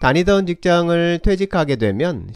다니던 직장을 퇴직하게 되면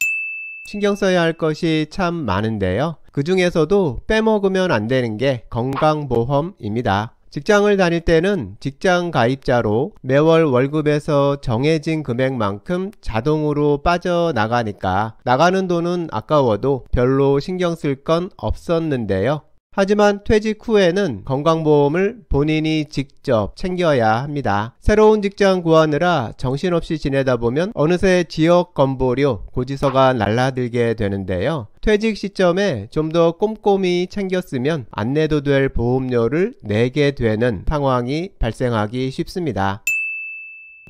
신경 써야 할 것이 참 많은데요. 그 중에서도 빼먹으면 안 되는 게 건강보험입니다. 직장을 다닐 때는 직장 가입자로 매월 월급에서 정해진 금액만큼 자동으로 빠져나가니까 나가는 돈은 아까워도 별로 신경 쓸 건 없었는데요. 하지만 퇴직 후에는 건강보험을 본인이 직접 챙겨야 합니다. 새로운 직장 구하느라 정신없이 지내다 보면 어느새 지역 건보료 고지서가 날라들게 되는데요. 퇴직 시점에 좀 더 꼼꼼히 챙겼으면 안 내도 될 보험료를 내게 되는 상황이 발생하기 쉽습니다.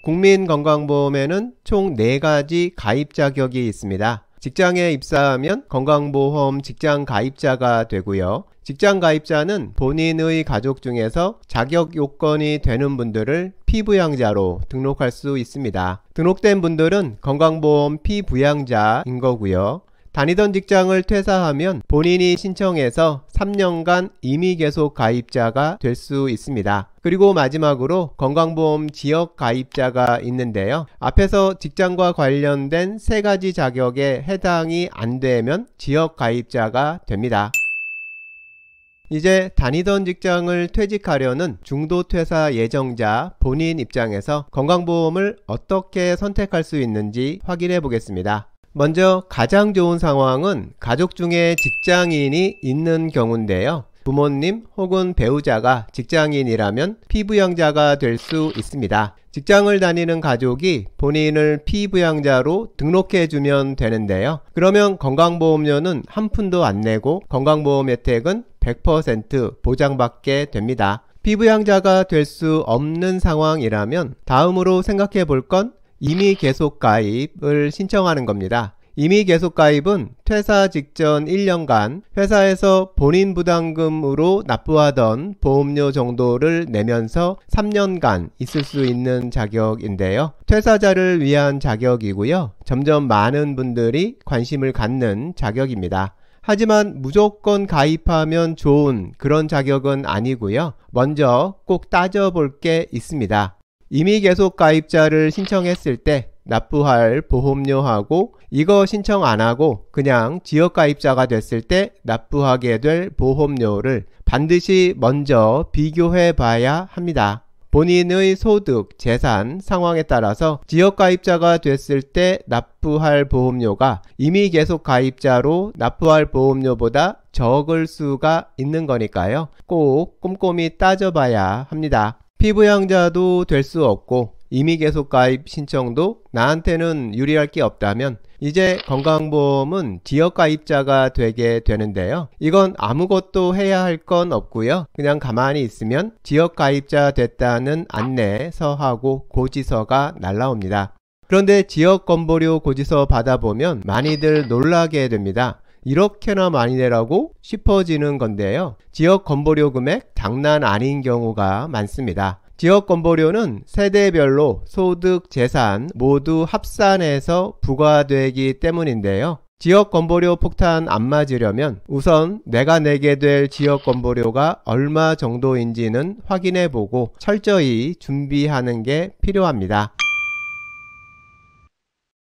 국민건강보험에는 총 4가지 가입 자격이 있습니다. 직장에 입사하면 건강보험 직장 가입자가 되고요. 직장 가입자는 본인의 가족 중에서 자격 요건이 되는 분들을 피부양자로 등록할 수 있습니다. 등록된 분들은 건강보험 피부양자인 거고요. 다니던 직장을 퇴사하면 본인이 신청해서 3년간 임의 계속 가입자가 될 수 있습니다. 그리고 마지막으로 건강보험 지역 가입자가 있는데요. 앞에서 직장과 관련된 세 가지 자격에 해당이 안 되면 지역 가입자가 됩니다. 이제 다니던 직장을 퇴직하려는 중도퇴사 예정자 본인 입장에서 건강보험을 어떻게 선택할 수 있는지 확인해 보겠습니다. 먼저 가장 좋은 상황은 가족 중에 직장인이 있는 경우인데요. 부모님 혹은 배우자가 직장인이라면 피부양자가 될 수 있습니다. 직장을 다니는 가족이 본인을 피부양자로 등록해주면 되는데요. 그러면 건강보험료는 한 푼도 안 내고 건강보험 혜택은 100% 보장받게 됩니다. 피부양자가 될 수 없는 상황이라면 다음으로 생각해 볼 건 이미 계속 가입을 신청하는 겁니다. 이미 계속 가입은 퇴사 직전 1년간 회사에서 본인 부담금으로 납부하던 보험료 정도를 내면서 3년간 있을 수 있는 자격인데요. 퇴사자를 위한 자격이고요. 점점 많은 분들이 관심을 갖는 자격입니다. 하지만 무조건 가입하면 좋은 그런 자격은 아니고요. 먼저 꼭 따져볼 게 있습니다. 이미 계속 가입자를 신청했을 때 납부할 보험료하고 이거 신청 안 하고 그냥 지역가입자가 됐을 때 납부하게 될 보험료를 반드시 먼저 비교해 봐야 합니다. 본인의 소득, 재산 상황에 따라서 지역가입자가 됐을 때 납부할 보험료가 이미 계속 가입자로 납부할 보험료보다 적을 수가 있는 거니까요. 꼭 꼼꼼히 따져봐야 합니다. 피부양자도 될 수 없고 이미 계속 가입 신청도 나한테는 유리할 게 없다면 이제 건강보험은 지역 가입자가 되게 되는데요. 이건 아무것도 해야 할 건 없고요. 그냥 가만히 있으면 지역 가입자 됐다는 안내서하고 고지서가 날라옵니다. 그런데 지역 건보료 고지서 받아보면 많이들 놀라게 됩니다. 이렇게나 많이 내라고 싶어지는 건데요. 지역 건보료 금액 장난 아닌 경우가 많습니다. 지역 건보료는 세대별로 소득, 재산 모두 합산해서 부과되기 때문인데요. 지역 건보료 폭탄 안 맞으려면 우선 내가 내게 될 지역 건보료가 얼마 정도인지는 확인해 보고 철저히 준비하는 게 필요합니다.